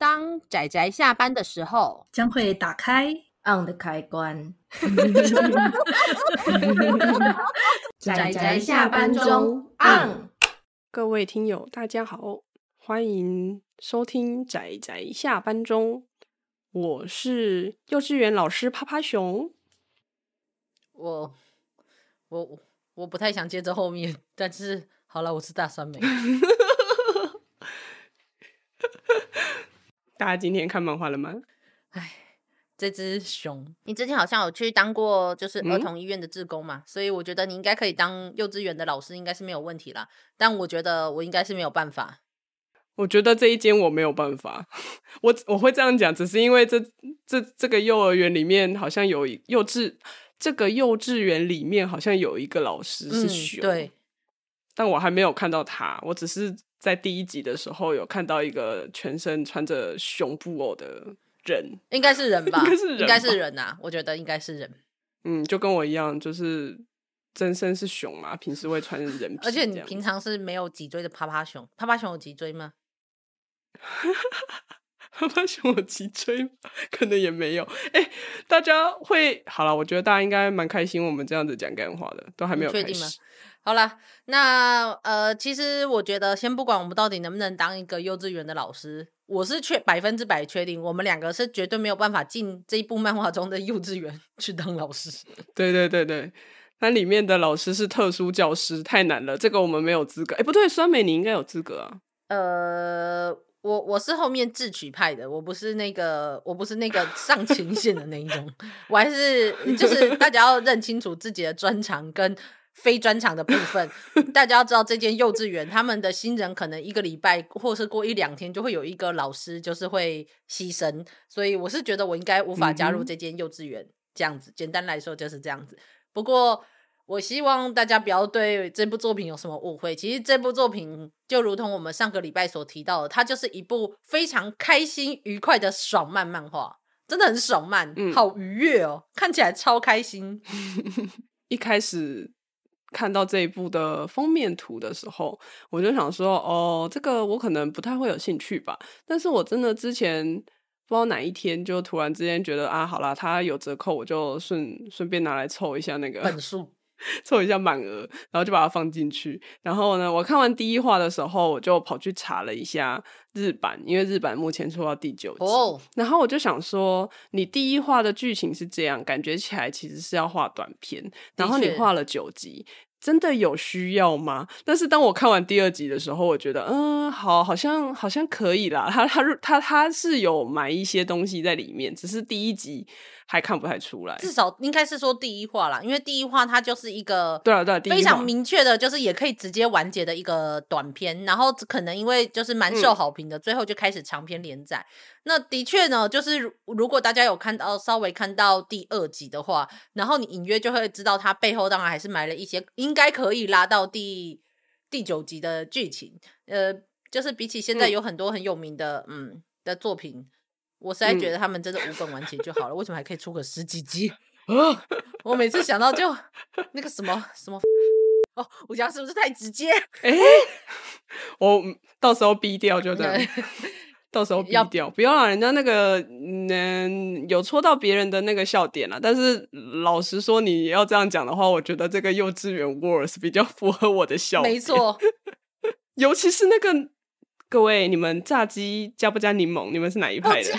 当仔仔下班的时候，将会打开 on 的开关。仔仔下班中 on。各位听友，大家好，欢迎收听仔仔下班中，我是幼稚园老师趴趴熊。我我我不太想接着后面，但是好了，我是大酸梅。大家今天看漫画了吗？哎，这只熊，你最近好像有去当过，就是儿童医院的职工嘛，所以我觉得你应该可以当幼稚园的老师，应该是没有问题啦。但我觉得我应该是没有办法。我觉得这一间我没有办法。我我会这样讲，只是因为这这这个幼儿园里面好像有幼稚，这个幼稚园里面好像有一个老师是熊，但我还没有看到他，我只是。在第一集的时候，有看到一个全身穿着熊布偶的人，应该是人吧？应该是人，啊。我觉得应该是人。嗯，就跟我一样，就是真身是熊嘛，平时会穿人皮。而且你平常是没有脊椎的趴趴熊，趴趴熊有脊椎吗？趴趴熊有脊椎？可能也没有。哎，大家会好了，我觉得大家应该蛮开心，我们这样子讲干话的，都还没有开始。好了，那呃，其实我觉得先不管我们到底能不能当一个幼稚园的老师，我是确百分之百确定，我们两个是绝对没有办法进这一部漫画中的幼稚园去当老师。对对对对，那里面的老师是特殊教师，太难了，这个我们没有资格。哎，不对，酸梅，你应该有资格啊。呃，我我是后面智取派的，我不是那个，我不是那个上前线的那一种。我还是就是大家要认清楚自己的专长跟。非专场的部分，大家要知道，这间幼稚园他们的新人可能一个礼拜或是过一两天就会有一个老师就是会牺牲，所以我是觉得我应该无法加入这间幼稚园。这样子，简单来说就是这样子。不过我希望大家不要对这部作品有什么误会。其实这部作品就如同我们上个礼拜所提到的，它就是一部非常开心愉快的爽漫漫画，真的很爽漫，嗯，好愉悦哦，看起来超开心。一开始。看到这一部的封面图的时候，我就想说：“哦，这个我可能不太会有兴趣吧。”但是，我真的之前不知道哪一天就突然之间觉得啊，好啦，它有折扣，我就顺顺便拿来凑一下那个本数。凑一下满额，然后就把它放进去。然后呢，我看完第一话的时候，我就跑去查了一下日版，因为日版目前出到第九集。然后我就想说，你第一话的剧情是这样，感觉起来其实是要画短片。然后你画了九集，真的有需要吗？但是当我看完第二集的时候，我觉得，嗯，好，好像好像可以啦。他他他他是有埋一些东西在里面，只是第一集。还看不太出来，至少应该是说第一话啦，因为第一话它就是一个对啊对，非常明确的，就是也可以直接完结的一个短片，然后可能因为就是蛮受好评的，最后就开始长篇连载。那的确呢，就是如果大家有看到稍微看到第二集的话，然后你隐约就会知道它背后当然还是埋了一些，应该可以拉到第第九集的剧情。呃，就是比起现在有很多很有名的嗯的作品。我实在觉得他们真的无本完结就好了，为什么还可以出个十几集？我每次想到就那个什么什么哦，我讲是不是太直接？哎，我到时候逼掉就对，到时候逼掉，不要让人家那个嗯有戳到别人的那个笑点了。但是老实说，你要这样讲的话，我觉得这个幼稚园 w o r d s 比较符合我的笑，点。没错，尤其是那个。各位，你们炸鸡加不加柠檬？你们是哪一派的？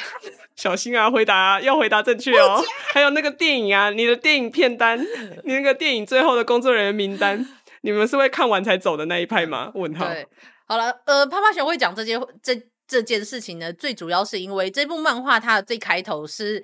小心啊，回答要回答正确哦。还有那个电影啊，你的电影片单，你那个电影最后的工作人员名单，你们是会看完才走的那一派吗？问号。好了，呃，啪啪熊会讲这件这这件事情呢，最主要是因为这部漫画它的最开头是，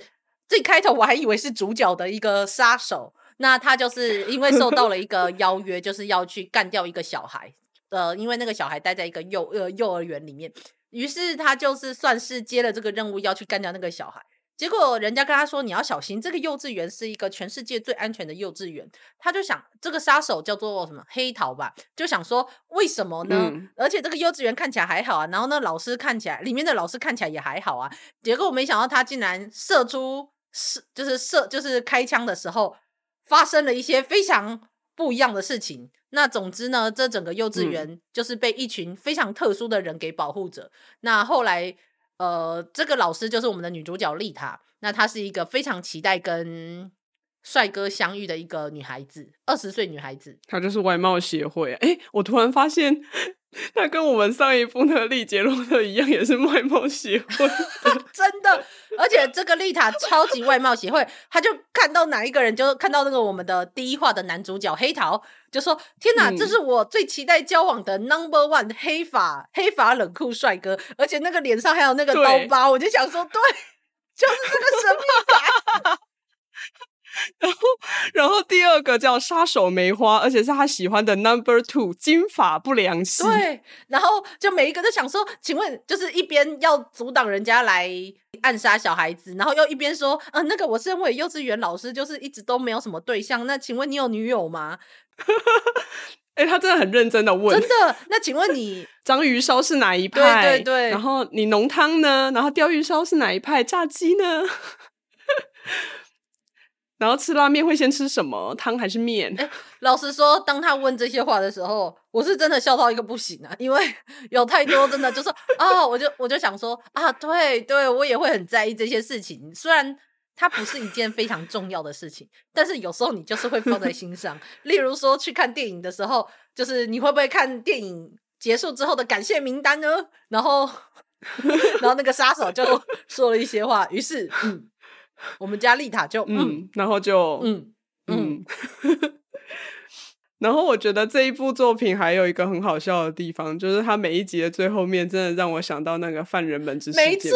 最开头我还以为是主角的一个杀手，那他就是因为受到了一个邀约，就是要去干掉一个小孩。呃，因为那个小孩待在一个幼呃幼儿园里面，于是他就是算是接了这个任务，要去干掉那个小孩。结果人家跟他说你要小心，这个幼稚园是一个全世界最安全的幼稚园。他就想，这个杀手叫做什么黑桃吧？就想说为什么呢？而且这个幼稚园看起来还好啊，然后那老师看起来里面的老师看起来也还好啊。结果没想到他竟然射出射就是射就是开枪的时候发生了一些非常。不一样的事情。那总之呢，这整个幼稚园就是被一群非常特殊的人给保护着。那后来，呃，这个老师就是我们的女主角丽塔。那她是一个非常期待跟帅哥相遇的一个女孩子，二十岁女孩子。她就是外貌协会。哎，我突然发现，她跟我们上一部那个丽杰洛特一样，也是外貌协会。而且这个丽塔超级外貌协会，他就看到哪一个人，就看到那个我们的第一话的男主角黑桃，就说：“天哪，这是我最期待交往的 Number One 黑发黑发冷酷帅哥，而且那个脸上还有那个刀疤。”我就想说，对，就是这个神哈哈。然后，然后第二个叫杀手梅花，而且是他喜欢的 Number Two 金发不良系。对，然后就每一个都想说，请问，就是一边要阻挡人家来暗杀小孩子，然后又一边说，呃，那个我身为幼稚园老师，就是一直都没有什么对象。那请问你有女友吗？哎，他真的很认真的问。真的？那请问你 章鱼烧是哪一派？对对。然后你浓汤呢？然后钓鱼烧是哪一派？炸鸡呢？然后吃拉面会先吃什么汤还是面？老实说，当他问这些话的时候，我是真的笑到一个不行啊！因为 有太多真的就是啊，我就我就想说啊，对对，我也会很在意这些事情。虽然它不是一件非常重要的事情，但是有时候你就是会放在心上。例如说去看电影的时候，就是你会不会看电影结束之后的感谢名单呢？然后，然后那个杀手就说了一些话，于是嗯。我们家丽塔就嗯，然后就嗯嗯，然后我觉得这一部作品还有一个很好笑的地方，就是它每一集的最后面，真的让我想到那个犯人们之是没错，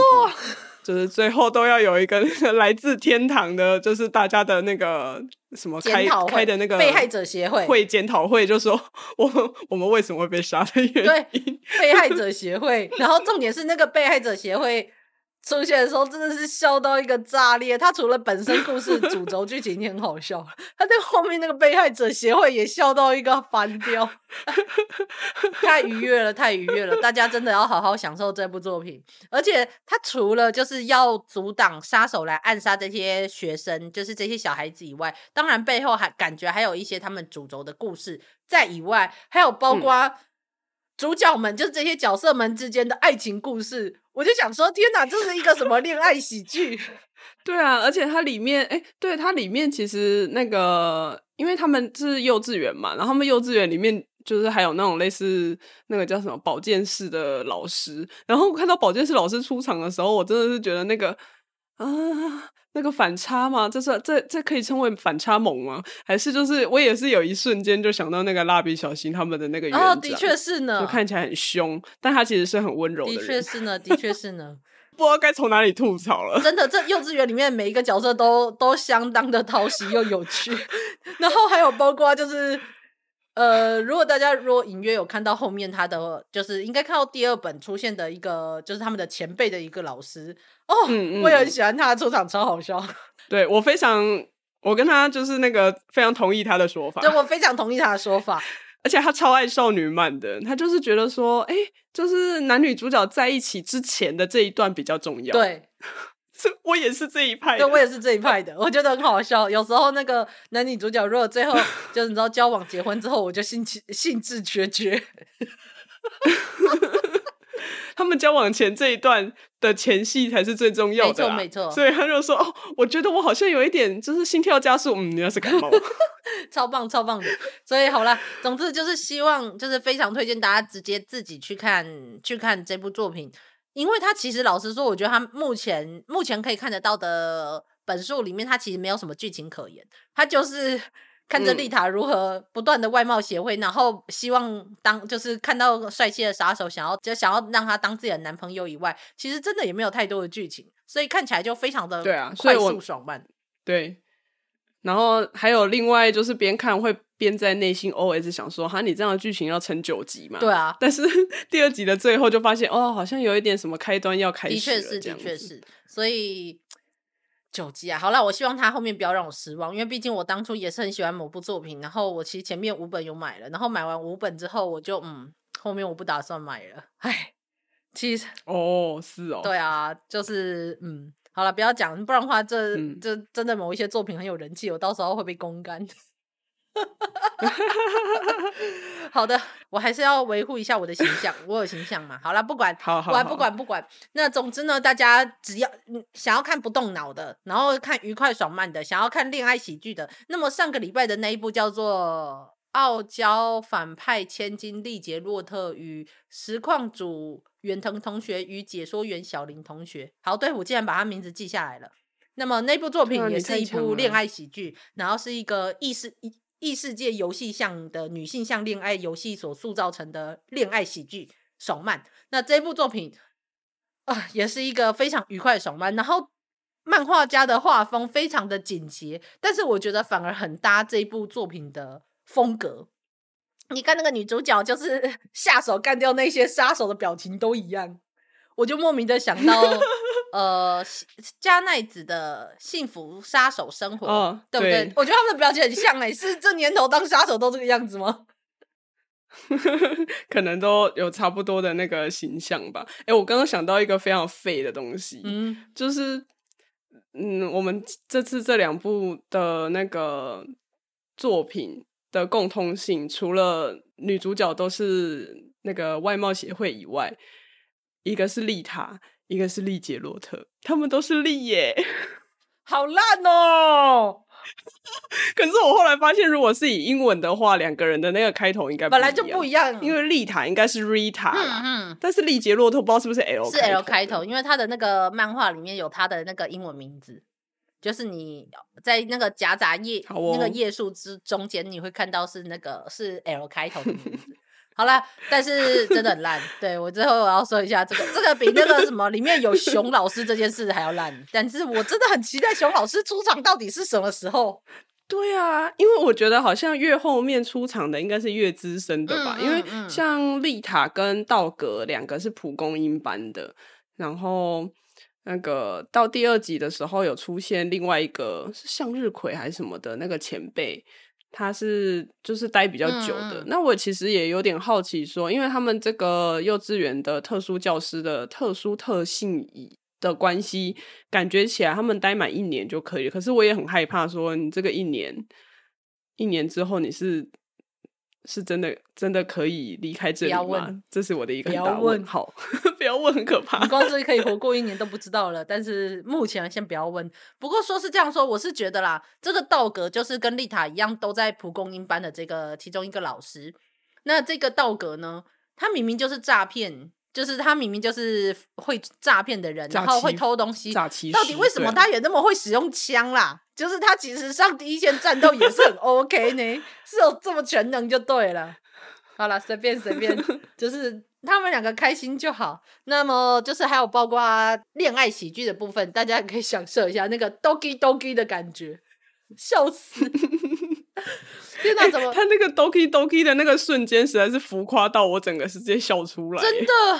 就是最后都要有一个 来自天堂的，就是大家的那个什么开开的那个被害者协会会检讨会，就说我们我们为什么会被杀的原因，被害者协会。然后重点是那个被害者协会。出现的时候真的是笑到一个炸裂，他除了本身故事主轴剧情也很好笑，他在后面那个被害者协会也笑到一个翻掉，太愉悦了，太愉悦了，大家真的要好好享受这部作品。而且他除了就是要阻挡杀手来暗杀这些学生，就是这些小孩子以外，当然背后还感觉还有一些他们主轴的故事在以外，还有包括。主角们就是这些角色们之间的爱情故事，我就想说，天哪，这是一个什么恋爱喜剧？对啊，而且它里面，哎，对它里面其实那个，因为他们是幼稚园嘛，然后他们幼稚园里面就是还有那种类似那个叫什么保健室的老师，然后看到保健室老师出场的时候，我真的是觉得那个啊。那个反差吗？这是这这可以称为反差萌吗？还是就是我也是有一瞬间就想到那个蜡笔小新他们的那个，哦，的确是呢，就看起来很凶，但他其实是很温柔的，的确是呢，的 确是呢，不知道该从哪里吐槽了。真的，这幼稚园里面每一个角色都都相当的讨喜又有趣 然后还有包括就是。呃，如果大家如果隐约有看到后面他的，就是应该看到第二本出现的一个，就是他们的前辈的一个老师哦，我也很喜欢他的出场，超好笑。对我非常，我跟他就是那个非常同意他的说法。对，我非常同意他的说法，而且他超爱少女漫的，他就是觉得说，哎，就是男女主角在一起之前的这一段比较重要。对。我也是这一派，对我也是这一派的，我觉得很好笑。有时候那个男女主角如果最后 就是你知道交往结婚之后，我就性情性致决绝。他们交往前这一段的前戏才是最重要的，没错。所以他就说：“哦，我觉得我好像有一点就是心跳加速。”嗯，你要是感冒。超棒，超棒的。所以好了，总之就是希望，就是非常推荐大家直接自己去看，去看这部作品。因为他其实老实说，我觉得他目前目前可以看得到的本数里面，他其实没有什么剧情可言。他就是 看着丽塔如何不断的外貌协会，然后希望当就是看到帅气的杀手，想要就想要让他当自己的男朋友以外，其实真的也没有太多的剧情，所以看起来就非常的对啊，快速爽慢。对，然后还有另外就是边看会。边在内心 OS 想说：“哈，你这样的剧情要成九集嘛？”对啊，但是 第二集的最后就发现，哦，好像有一点什么开端要开始的确是，的确是。所以九集啊。好了，我希望他后面不要让我失望，因为毕竟我当初也是很喜欢某部作品，然后我其实前面五本有买了，然后买完五本之后，我就嗯，后面我不打算买了。哎，其实哦，是哦，对啊，就是嗯，好了，不要讲，不然的话，这这真的某一些作品很有人气，我到时候会被公干。哈哈哈哈哈！好的，我还是要维护一下我的形象，我有形象嘛？好了，不管，我不管不管。那总之呢，大家只要想要看不动脑的，然后看愉快爽漫的，想要看恋爱喜剧的，那么上个礼拜的那一部叫做《傲娇反派千金丽杰洛特与实况组远藤同学与解说员小林同学》。好，对，我竟然把他名字记下来了。那么那部作品也是一部恋爱喜剧，然后是一个意识异世界游戏向的女性向恋爱游戏所塑造成的恋爱喜剧爽漫，那这部作品啊，也是一个非常愉快的爽漫。然后漫画家的画风非常的简洁，但是我觉得反而很搭这部作品的风格。你看那个女主角就是 下手干掉那些杀手的表情都一样，我就莫名的想到。呃，加奈子的《幸福杀手生活》，对不对？我觉得他们的表情很像哎，是这年头当杀手都这个样子吗？可能都有差不多的那个形象吧。哎，我刚刚想到一个非常废的东西，嗯，就是，嗯，我们这次这两部的那个作品的共通性，除了女主角都是那个外貌协会以外，一个是利塔，一个是利杰洛特，他们都是利耶，好烂哦！可是我后来发现，如果是以英文的话，两个人的那个开头应该本来就不一样，因为丽塔应该是 Rita，嗯嗯，但是丽杰洛特不知道是不是 L，是 L 开头，因为他的那个漫画里面有他的那个英文名字，就是你在那个夹杂页那个页数之中间，你会看到是那个是 L 开头的名字。好啦，但是真的很烂。对我最后我要说一下，这个这个比那个什么里面有熊老师这件事还要烂。但是我真的很期待熊老师出场到底是什么时候？对啊，因为我觉得好像越后面出场的应该是越资深的吧。因为像丽塔跟道格两个是蒲公英班的，然后那个到第二集的时候有出现另外一个向日葵还是什么的那个前辈。他是就是待比较久的，那我其实也有点好奇，说因为他们这个幼稚园的特殊教师的特殊特性的关系，感觉起来他们待满一年就可以，可是我也很害怕说你这个一年一年之后你是。是真的，真的可以离开这里吗？这是我的一个答案。好，不要问，很可怕。光是可以活过一年都不知道了。但是目前先不要问。不过说是这样说，我是觉得啦，这个道格就是跟丽塔一样，都在蒲公英班的这个其中一个老师。那这个道格呢，他明明就是诈骗。就是他明明就是会诈骗的人，然后会偷东西。到底为什么他也那么会使用枪啦？就是他其实上第一线战斗也是很 OK 呢，是有这么全能就对了。好了，随便随便，就是他们两个开心就好。那么就是还有包括恋爱喜剧的部分，大家可以享受一下那个 doggy doggy 的感觉，笑死！哎，怎么他那个 doki doki 的那个瞬间实在是浮夸到我整个直接笑出来。真的，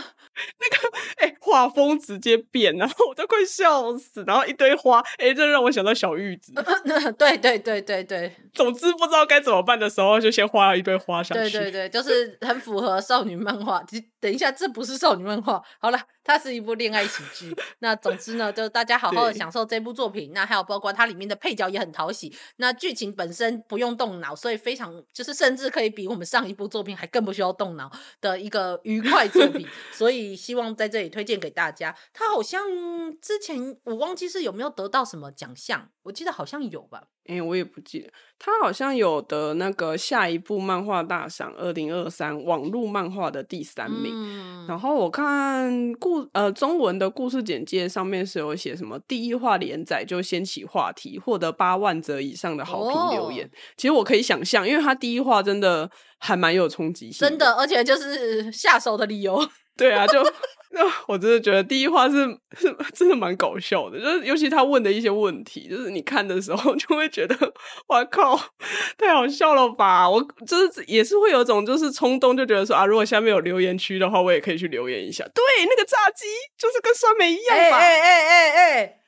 那个哎画风直接变，然后我都快笑死。然后一堆花，哎，这让我想到小玉子。对对对对对，总之不知道该怎么办的时候，就先画了一堆花上去。对对对，就是很符合少女漫画。等一下，这不是少女漫画，好了，它是一部恋爱喜剧。那总之呢，就大家好好的享受这部作品。那还有包括它里面的配角也很讨喜。那剧情本身不用动脑，所以非常就是甚至可以比我们上一部作品还更不需要动脑的一个愉快作品。所以希望在这里推荐给大家。它好像之前我忘记是有没有得到什么奖项，我记得好像有吧。哎，我也不记得，他好像有的那个下一部漫画大赏二零二三网络漫画的第三名。然后我看故呃中文的故事简介上面是有写什么第一话连载就掀起话题，获得八万则以上的好评留言。其实我可以想象，因为他第一话真的还蛮有冲击性的，真的，而且就是下手的理由。对啊，就。那我真的觉得第一话是是真的蛮搞笑的，就是尤其他问的一些问题，就是你看的时候 就会觉得哇靠，太好笑了吧？我就是也是会有种就是冲动，就觉得说啊，如果下面有留言区的话，我也可以去留言一下。对，那个炸鸡就是跟酸梅一样吧？哎哎哎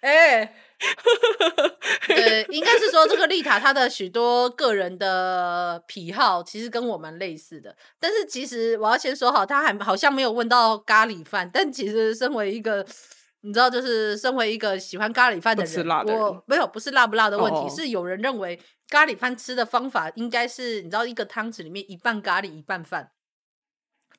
哎哎。对，应该是说这个丽塔她的许多个人的癖好，其实跟我们类似的。但是其实我要先说好，她还好像没有问到咖喱饭，但其实身为一个，你知道，就是身为一个喜欢咖喱饭的人，我没有不是辣不辣的问题，是有人认为咖喱饭吃的方法应该是你知道一个汤匙里面一半咖喱一半饭。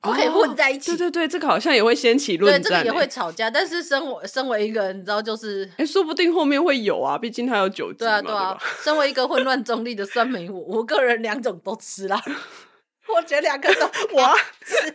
不可以混在一起。对对对，这个好像也会掀起论战。对，这个也会吵架。但是身为身为一个人，你知道，就是哎，说不定后面会有啊。毕竟他有酒精。对啊，对啊。身为一个混乱中立的酸梅，我我个人两种都吃啦。我觉得两个都我吃。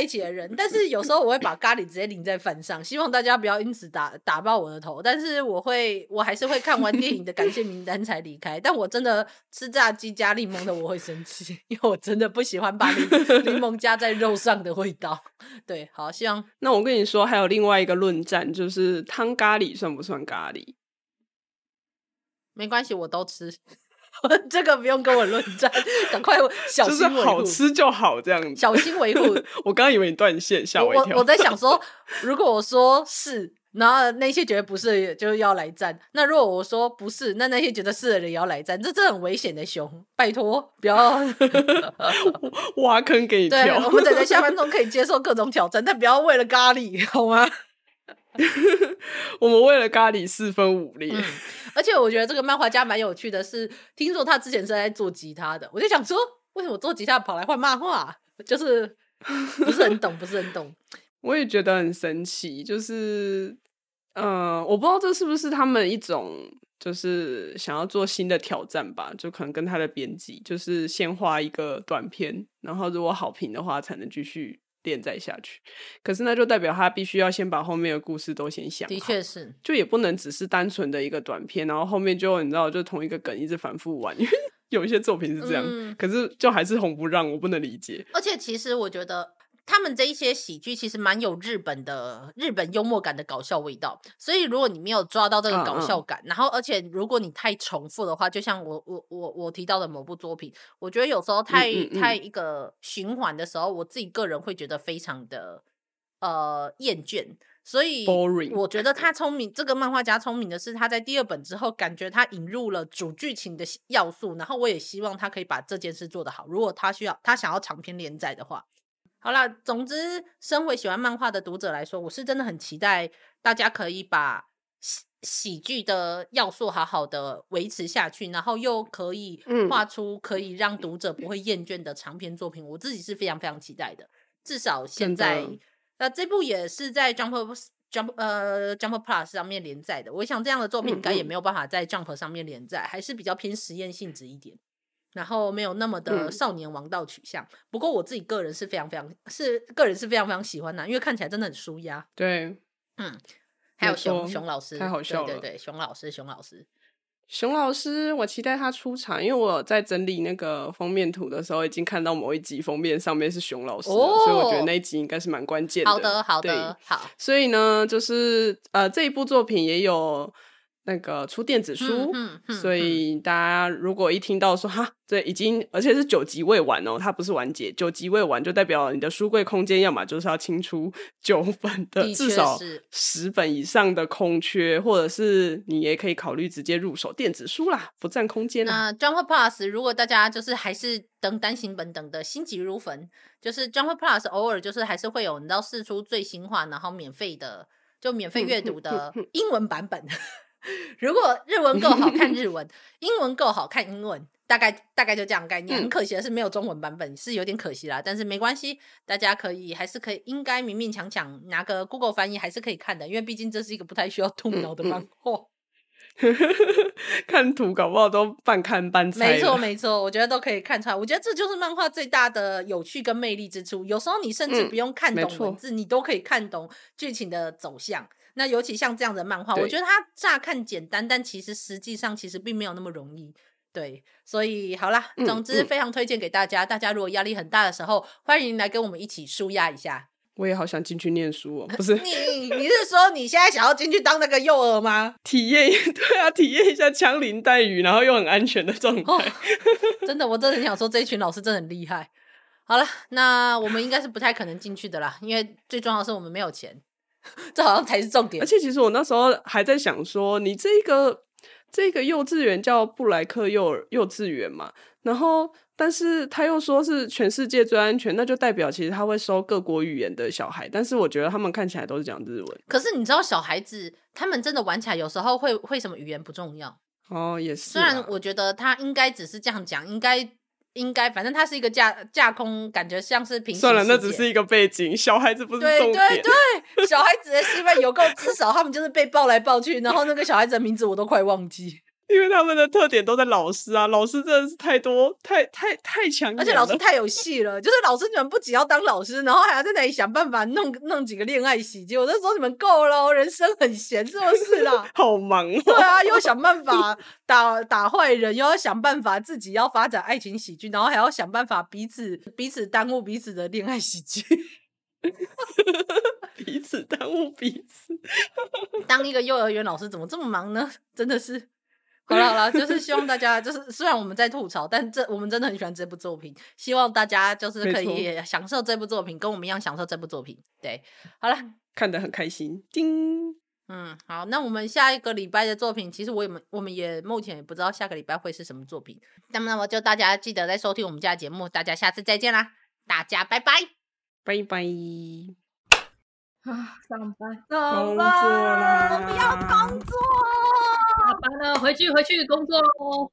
一起的人，但是有时候我会把咖喱直接淋在饭上，希望大家不要因此打打爆我的头。但是我会，我还是会看完电影的感谢名单才离开。但我真的吃炸鸡加柠檬的，我会生气，因为我真的不喜欢把柠柠檬加在肉上的味道。对，好，希望。那我跟你说，还有另外一个论战，就是汤咖喱算不算咖喱？没关系，我都吃。这个不用跟我论战，赶快小心维护。好吃就好这样子，小心维护。我刚刚以为你断线，吓我一跳。我在想说，如果我说是，然后那些觉得不是，就是要来战；那如果我说不是，那那些觉得是的人要来战，这这很危险的熊，拜托，不要挖坑给你跳。我们在下班中可以接受各种挑战，但不要为了咖喱好吗？我们为了咖喱四分五裂，而且我觉得这个漫画家蛮有趣的，是听说他之前是在做吉他的，我就想说，为什么做吉他跑来画漫画？就是不是很懂，不是很懂。我也觉得很神奇，就是，嗯，我不知道这是不是他们一种，就是想要做新的挑战吧？就可能跟他的编辑，就是先画一个短片，然后如果好评的话，才能继续。连载下去，可是那就代表他必须要先把后面的故事都先想，的确是，就也不能只是单纯的一个短片，然后后面就你知道，就同一个梗一直反复玩，因为有一些作品是这样，可是就还是红不让我不能理解，而且其实我觉得。他们这一些喜剧其实蛮有日本的日本幽默感的搞笑味道，所以如果你没有抓到这个搞笑感，然后而且如果你太重复的话，就像我我我我提到的某部作品，我觉得有时候太太一个循环的时候，我自己个人会觉得非常的呃厌倦，所以我觉得他聪明这个漫画家聪明的是他在第二本之后，感觉他引入了主剧情的要素，然后我也希望他可以把这件事做得好。如果他需要他想要长篇连载的话。好啦，总之，身为喜欢漫画的读者来说，我是真的很期待大家可以把喜喜剧的要素好好的维持下去，然后又可以画出可以让读者不会厌倦的长篇作品。我自己是非常非常期待的。至少现在，那这部也是在 Jump Jump 呃 Jump Plus 上面连载的。我想这样的作品应该也没有办法在 Jump 上面连载，还是比较偏实验性质一点。然后没有那么的少年王道取向，不过我自己个人是非常非常是个人是非常非常喜欢的，因为看起来真的很舒压。对，嗯，还有熊熊老师，太好笑了，对对，熊老师，熊老师，熊老师，我期待他出场，因为我在整理那个封面图的时候，已经看到某一集封面上面是熊老师，所以我觉得那一集应该是蛮关键的。好的，好的，好。所以呢，就是呃，这一部作品也有。那个出电子书，所以大家如果一听到说哈，这已经而且是九级未完哦，它不是完结，九级未完就代表你的书柜空间要么就是要清出 九本的，至少十本以上的空缺，或者是你也可以考虑直接入手电子书啦，不占空间。那 j u m p Plus 如果大家就是还是等单行本等的心急如焚，就是 j u m p Plus 偶尔就是还是会有你知道试出最新化，然后免费的就免费阅读的英文版本。如果日文够好看，日 文；英文够好看，英文。大概大概就这样概念。很可惜的是，没有中文版本，是有点可惜啦。但是没关系，大家可以还是可以，应该勉勉强强拿个 Google 翻译还是可以看的，因为毕竟这是一个不太需要动脑的漫画。看图，搞不好都半看半猜。没错没错，我觉得都可以看出来。我觉得这就是漫画最大的有趣跟魅力之处。有时候你甚至不用看懂文字，你都可以看懂剧情的走向。那尤其像这样的漫画，我觉得它乍看简单，但其实实际上其实并没有那么容易。对，所以好啦，总之非常推荐给大家。大家如果压力很大的时候，欢迎来跟我们一起舒压一下。我也好想进去念书哦，不 是你？你是说你现在想要进去当那个幼儿吗？体验 对啊，体验一下枪林弹雨，然后又很安全的状态。真的，我真的很想说，这一群老师真的很厉害。好了，那我们应该是不太可能进去的啦，因为最重要是我们没有钱。这好像才是重点，而且其实我那时候还在想说，你这个这个幼稚园叫布莱克幼儿幼稚园嘛，然后但是他又说是全世界最安全，那就代表其实他会收各国语言的小孩，但是我觉得他们看起来都是讲日文。可是你知道，小孩子他们真的玩起来，有时候会会什么语言不重要哦，也是。虽然我觉得他应该只是这样讲，应该。应该，反正它是一个架架空，感觉像是平行。算了，那只是一个背景，小孩子不是重点。对对对，小孩子的戏份有够，至少他们就是被抱来抱去，然后那个小孩子的名字我都快忘记。因为他们的特点都在老师啊，老师真的是太多，太、太、太强，而且老师太有戏了。就是老师你们不仅要当老师，然后还要在那里想办法弄弄几个恋爱喜剧。我就说你们够了，人生很闲是不是啊？好忙，对啊，又想办法打打坏人，又要想办法自己要发展爱情喜剧，然后还要想办法彼此彼此耽误彼此的恋爱喜剧，彼此耽误彼此。当一个幼儿园老师怎么这么忙呢？真的是。好了好了，就是希望大家，就是虽然我们在吐槽，但这我们真的很喜欢这部作品。希望大家就是可以享受这部作品，跟我们一样享受这部作品。对，好了，看得很开心。叮，嗯，好，那我们下一个礼拜的作品，其实我们我们也目前也不知道下个礼拜会是什么作品。那么，么就大家记得在收听我们家节目，大家下次再见啦，大家拜拜，拜拜。啊，上班，工作啦，我们要工作。完了，回去，回去工作喽。